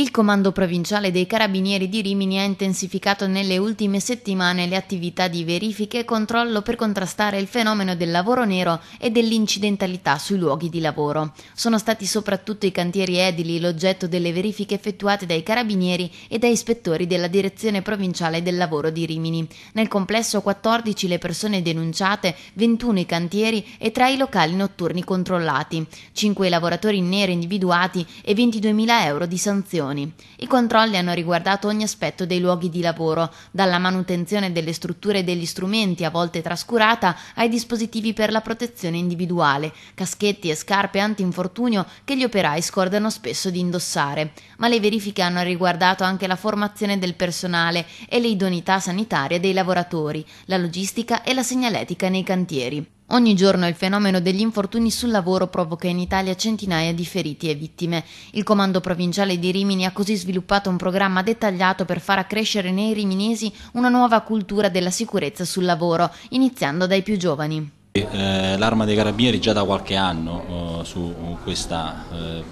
Il Comando Provinciale dei Carabinieri di Rimini ha intensificato nelle ultime settimane le attività di verifica e controllo per contrastare il fenomeno del lavoro nero e dell'incidentalità sui luoghi di lavoro. Sono stati soprattutto i cantieri edili l'oggetto delle verifiche effettuate dai carabinieri e dai ispettori della Direzione Provinciale del Lavoro di Rimini. Nel complesso 14 le persone denunciate, 21 i cantieri e 3 i locali notturni controllati, 5 i lavoratori in nero individuati e 22.000 euro di sanzioni operazioni. I controlli hanno riguardato ogni aspetto dei luoghi di lavoro, dalla manutenzione delle strutture e degli strumenti, a volte trascurata, ai dispositivi per la protezione individuale, caschetti e scarpe antinfortunio che gli operai scordano spesso di indossare. Ma le verifiche hanno riguardato anche la formazione del personale e le idoneità sanitarie dei lavoratori, la logistica e la segnaletica nei cantieri. Ogni giorno il fenomeno degli infortuni sul lavoro provoca in Italia centinaia di feriti e vittime. Il comando provinciale di Rimini ha così sviluppato un programma dettagliato per far accrescere nei riminesi una nuova cultura della sicurezza sul lavoro, iniziando dai più giovani. Eh, l'arma dei carabinieri già da qualche anno eh, su questa eh,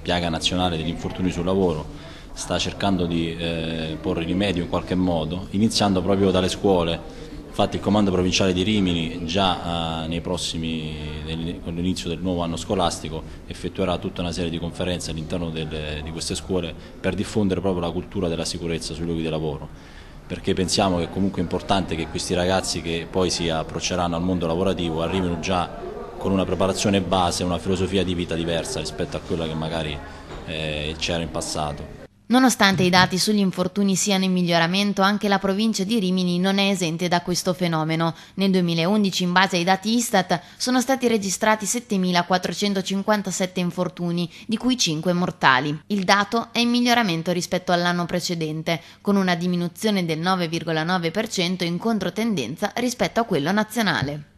piaga nazionale degli infortuni sul lavoro sta cercando di porre rimedio in qualche modo, iniziando proprio dalle scuole Infatti il comando provinciale di Rimini già eh, prossimi, con l'inizio del nuovo anno scolastico effettuerà tutta una serie di conferenze all'interno di queste scuole per diffondere proprio la cultura della sicurezza sui luoghi di lavoro perché pensiamo che è comunque importante che questi ragazzi che poi si approcceranno al mondo lavorativo arrivino già con una preparazione base, una filosofia di vita diversa rispetto a quella che magari eh, c'era in passato. Nonostante i dati sugli infortuni siano in miglioramento, anche la provincia di Rimini non è esente da questo fenomeno. Nel 2011, in base ai dati Istat, sono stati registrati 7.457 infortuni, di cui 5 mortali. Il dato è in miglioramento rispetto all'anno precedente, con una diminuzione del 9,9% in controtendenza rispetto a quello nazionale.